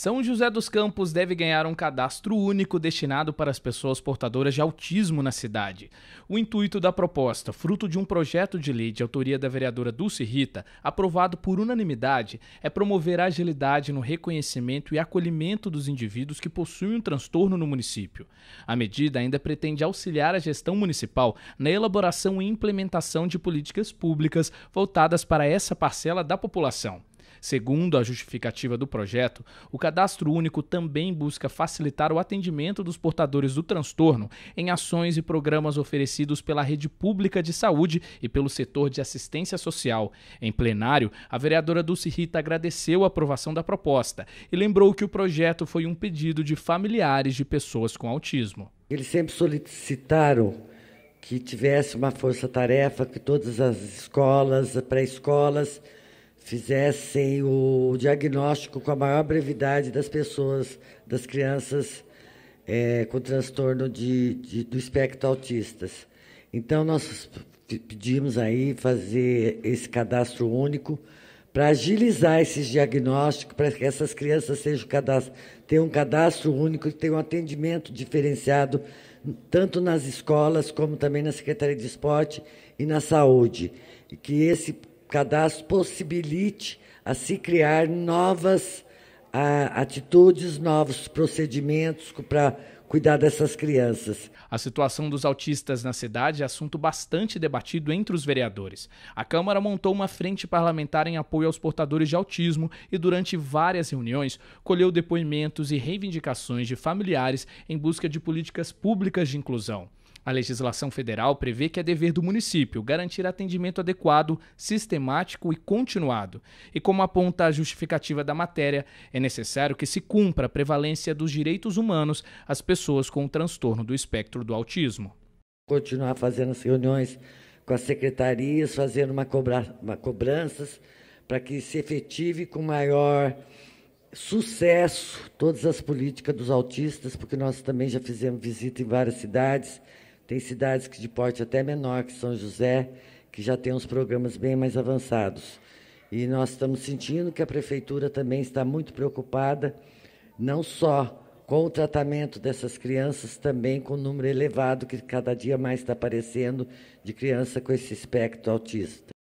São José dos Campos deve ganhar um cadastro único destinado para as pessoas portadoras de autismo na cidade. O intuito da proposta, fruto de um projeto de lei de autoria da vereadora Dulce Rita, aprovado por unanimidade, é promover a agilidade no reconhecimento e acolhimento dos indivíduos que possuem um transtorno no município. A medida ainda pretende auxiliar a gestão municipal na elaboração e implementação de políticas públicas voltadas para essa parcela da população. Segundo a justificativa do projeto, o cadastro único também busca facilitar o atendimento dos portadores do transtorno em ações e programas oferecidos pela rede pública de saúde e pelo setor de assistência social. Em plenário, a vereadora Dulce Rita agradeceu a aprovação da proposta e lembrou que o projeto foi um pedido de familiares de pessoas com autismo. Eles sempre solicitaram que tivesse uma força-tarefa, que todas as escolas, pré-escolas, fizessem o diagnóstico com a maior brevidade das pessoas, das crianças é, com transtorno de, de, do espectro autistas. Então, nós pedimos aí fazer esse cadastro único para agilizar esses diagnósticos, para que essas crianças sejam cadastro, tenham um cadastro único e tenham um atendimento diferenciado, tanto nas escolas como também na Secretaria de Esporte e na saúde. E que esse cadastro possibilite a se criar novas a, ah, atitudes, novos procedimentos para cuidar dessas crianças. A situação dos autistas na cidade é assunto bastante debatido entre os vereadores. A Câmara montou uma frente parlamentar em apoio aos portadores de autismo e, durante várias reuniões, colheu depoimentos e reivindicações de familiares em busca de políticas públicas de inclusão. A legislação federal prevê que é dever do município garantir atendimento adequado, sistemático e continuado. E como aponta a justificativa da matéria, é necessário que se cumpra a prevalência dos direitos humanos às pessoas com transtorno do espectro do autismo. Continuar fazendo as reuniões com as secretarias, fazendo uma, cobra, uma cobranças para que se efetive com maior sucesso todas as políticas dos autistas, porque nós também já fizemos visita em várias cidades tem cidades que de porte até menor, que São José, que já tem uns programas bem mais avançados. E nós estamos sentindo que a prefeitura também está muito preocupada, não só com o tratamento dessas crianças, também com o número elevado que cada dia mais está aparecendo de criança com esse espectro autista.